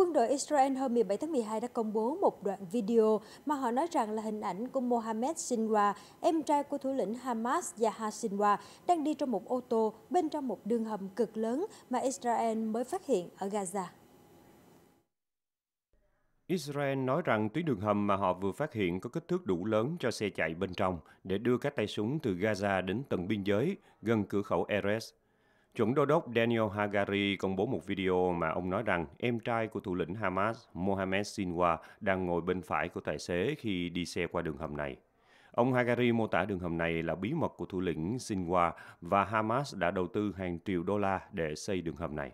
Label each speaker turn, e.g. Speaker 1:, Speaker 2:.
Speaker 1: Quân đội Israel hôm 17 tháng 12 đã công bố một đoạn video mà họ nói rằng là hình ảnh của Mohammed Sinwa, em trai của thủ lĩnh Hamas Yahya Sinwa, đang đi trong một ô tô bên trong một đường hầm cực lớn mà Israel mới phát hiện ở Gaza.
Speaker 2: Israel nói rằng tuyến đường hầm mà họ vừa phát hiện có kích thước đủ lớn cho xe chạy bên trong để đưa các tay súng từ Gaza đến tận biên giới gần cửa khẩu Erez Chuẩn đô đốc Daniel Hagari công bố một video mà ông nói rằng em trai của thủ lĩnh Hamas Mohamed Sinwa đang ngồi bên phải của tài xế khi đi xe qua đường hầm này. Ông Hagari mô tả đường hầm này là bí mật của thủ lĩnh Sinwa và Hamas đã đầu tư hàng triệu đô la để xây đường hầm này.